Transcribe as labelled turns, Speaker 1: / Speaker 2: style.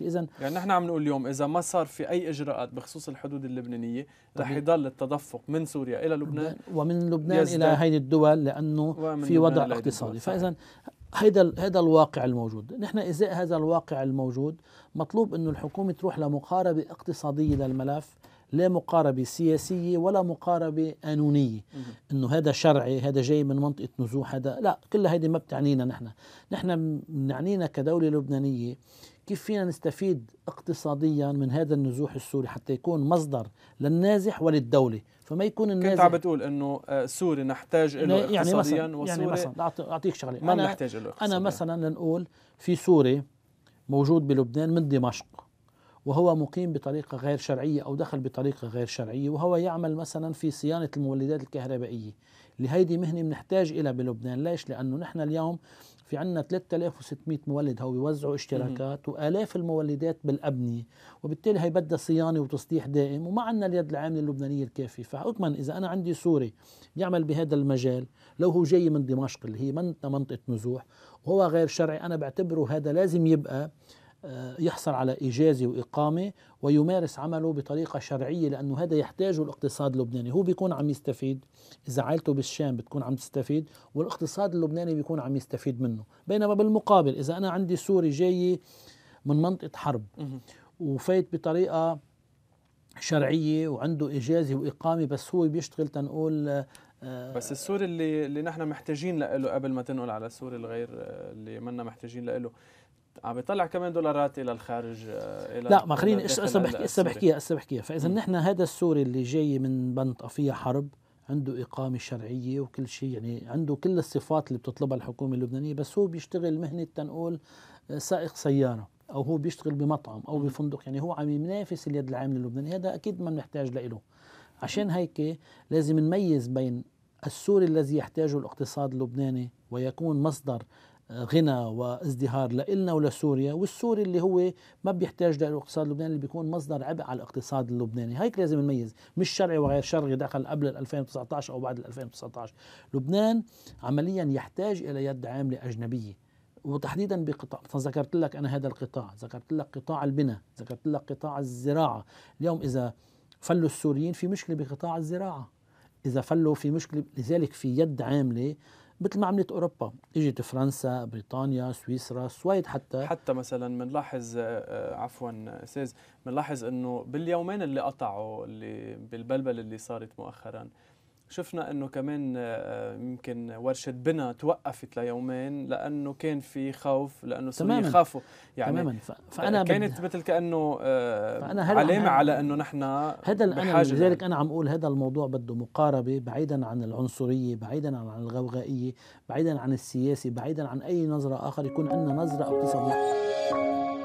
Speaker 1: اذا يعني نحن عم نقول اليوم اذا ما صار في اي اجراءات بخصوص الحدود اللبنانيه رح يضل التدفق من سوريا الى لبنان ومن لبنان الى هيدي
Speaker 2: الدول لانه في وضع اقتصادي فاذا هيدا هيدا الواقع الموجود نحن ازاء هذا الواقع الموجود مطلوب انه الحكومه تروح لمقاربه اقتصاديه للملف لا مقاربة سياسية ولا مقاربة قانونية انه هذا شرعي هذا جاي من منطقة نزوح هذا لا كل هيدي ما بتعنينا نحن نحن بنعنينا كدولة لبنانية كيف فينا نستفيد اقتصاديا من هذا النزوح السوري حتى يكون مصدر للنازح وللدولة
Speaker 1: فما يكون النازح كنت عم بتقول انه آه، سوري نحتاج له يعني اقتصاديا يعني مثلا يعني مثلا اعطيك شغله ما نحتاج له انا
Speaker 2: مثلا لنقول في سوري موجود بلبنان من دمشق وهو مقيم بطريقة غير شرعية أو دخل بطريقة غير شرعية وهو يعمل مثلا في صيانة المولدات الكهربائية لهيدي مهنة بنحتاج إلى بلبنان ليش؟ لأنه نحن اليوم في عندنا 3600 مولد هو بيوزعوا اشتراكات والاف المولدات بالابنيه وبالتالي هي بدها صيانه وتصليح دائم وما عندنا اليد العامله اللبنانيه الكافيه فحكما اذا انا عندي سوري يعمل بهذا المجال لو هو جاي من دمشق اللي هي منطقه نزوح وهو غير شرعي انا بعتبره هذا لازم يبقى آه، يحصل على إجازة وإقامة ويمارس عمله بطريقة شرعية لأنه هذا يحتاجه الاقتصاد اللبناني هو بيكون عم يستفيد إذا عائلته بالشام بتكون عم تستفيد والاقتصاد اللبناني بيكون عم يستفيد منه بينما بالمقابل إذا أنا عندي سوري جاي من منطقة حرب وفايت بطريقة شرعية وعنده إجازة وإقامة بس هو بيشتغل تنقول آه،
Speaker 1: آه، بس السوري اللي اللي نحن محتاجين له قبل ما تنقل على السوري الغير اللي منا محتاجين له عم بيطلع كمان دولارات الى الخارج آه، الى لا ما خليني هسه بحكي هسه بحكيها هسه بحكيها فاذا نحن
Speaker 2: هذا السوري اللي جاي من منطقه فيها حرب عنده إقامة شرعية وكل شيء يعني عنده كل الصفات اللي بتطلبها الحكومة اللبنانية بس هو بيشتغل مهنة تنقول آه، سائق سيارة أو هو بيشتغل بمطعم أو بفندق يعني هو عم ينافس اليد العاملة اللبنانية هذا أكيد ما بنحتاج له عشان هيك لازم نميز بين السوري الذي يحتاجه الاقتصاد اللبناني ويكون مصدر غنى وازدهار لإلنا ولسوريا والسوري اللي هو ما بيحتاج للاقتصاد اللبناني اللي بيكون مصدر عبء على الاقتصاد اللبناني هيك لازم نميز مش شرعي وغير شرعي دخل قبل 2019 أو بعد 2019 لبنان عمليا يحتاج إلى يد عاملة أجنبية وتحديدا بقطاع ذكرت لك انا هذا القطاع ذكرت لك قطاع البناء ذكرت لك قطاع الزراعه اليوم اذا فلوا السوريين في مشكله بقطاع الزراعه اذا فلوا في مشكله لذلك في يد عامله مثل ما عملت اوروبا اجت فرنسا بريطانيا سويسرا السويد حتى
Speaker 1: حتى مثلا بنلاحظ آه، آه، عفوا استاذ بنلاحظ انه باليومين اللي قطعوا اللي بالبلبل اللي صارت مؤخرا شفنا انه كمان آه، يمكن ورشه بنا توقفت ليومين لانه كان في خوف لانه سوريا خافوا يعني تماما فانا كانت مثل كانه آه، فأنا هل علامه على انه نحن هذا انا لذلك
Speaker 2: انا عم اقول هذا الموضوع بده مقاربه بعيدا عن العنصريه بعيدا عن الغوغائيه بعيدا عن السياسه بعيدا عن اي نظره اخر يكون عندنا نظره اقتصاديه